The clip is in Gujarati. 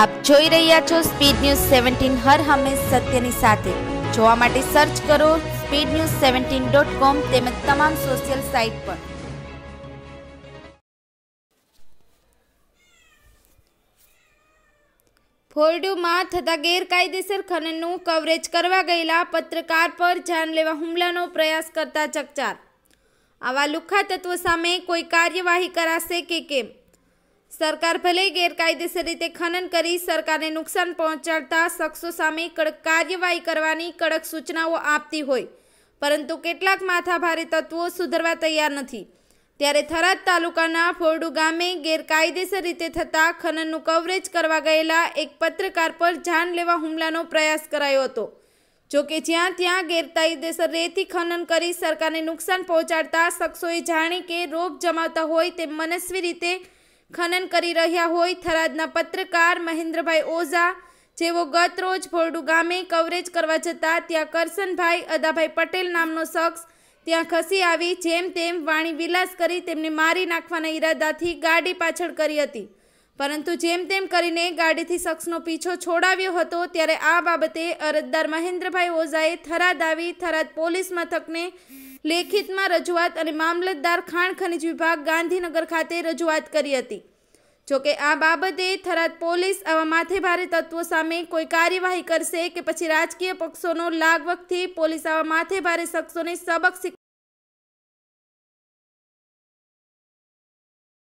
આપ જોઈ રહ્યા છો સ્પીડ ન્યૂઝ સેવન્ટીન હર હંમેશ સત્યની સાથે જોવા માટે સર્ચ કરો speed news seventeen dot com તેમજ તમામ સોશિયલ સાઇટ પર ફોર્ડુમાં થતા ગેરકાયદેસર ખનનનું કવરેજ કરવા ગયેલા પત્રકાર પર જાનલેવા હુમલાનો પ્રયાસ કરતા ચકચાર આવા લુખા તત્વો સામે કોઈ કાર્યવાહી કરાશે કે કેમ સરકાર ભલે ગેરકાયદેસર રીતે ખનન કરી સરકારને નુકસાન પહોંચાડતા શખ્સો સામે કડક કાર્યવાહી કરવાની કડક સૂચનાઓ આપતી હોય પરંતુ કેટલાક માથાભારે તત્વો સુધરવા તૈયાર નથી ત્યારે થરાદ તાલુકાના ફોરડુ ગામે ગેરકાયદેસર રીતે થતા ખનનનું કવરેજ કરવા ગયેલા એક પત્રકાર પર જાનલેવા હુમલાનો પ્રયાસ કરાયો હતો જોકે જ્યાં ત્યાં ગેરકાયદેસર રેતી ખનન કરી સરકારને નુકસાન પહોંચાડતા શખ્સોએ જાણે કે રોગ જમાવતા હોય તેમ મનસ્વી રીતે ખનન કરી રહ્યા હોય થરાદના પત્રકાર મહેન્દ્રભાઈ ઓઝા જેઓ ગત રોજ ભોરડુ ગામે કવરેજ કરવા જતા ત્યાં કરશનભાઈ અદાભાઈ પટેલ નામનો શખ્સ ત્યાં ખસી આવી જેમ તેમ વાણી વિલાસ કરી તેમને મારી નાખવાના ઈરાદાથી ગાડી પાછળ કરી હતી પરંતુ જેમ તેમ કરીને ગાડીથી શખ્સનો પીછો છોડાવ્યો હતો ત્યારે આ બાબતે અરજદાર મહેન્દ્રભાઈ ઓઝાએ થરાદ આવી થરાદ પોલીસ મથકને લેખિતમાં રજૂઆત અને મામલતદાર ખાણ ખનિજ વિભાગ ગાંધીનગર ખાતે રજૂઆત કરી હતી જોકે આ બાબતે થરાદ પોલીસ આવા માથેભારે તત્વો સામે કોઈ કાર્યવાહી કરશે કે પછી રાજકીય પક્ષોનો લાગવગથી પોલીસ આવા માથેભારે શખ્સોને સબક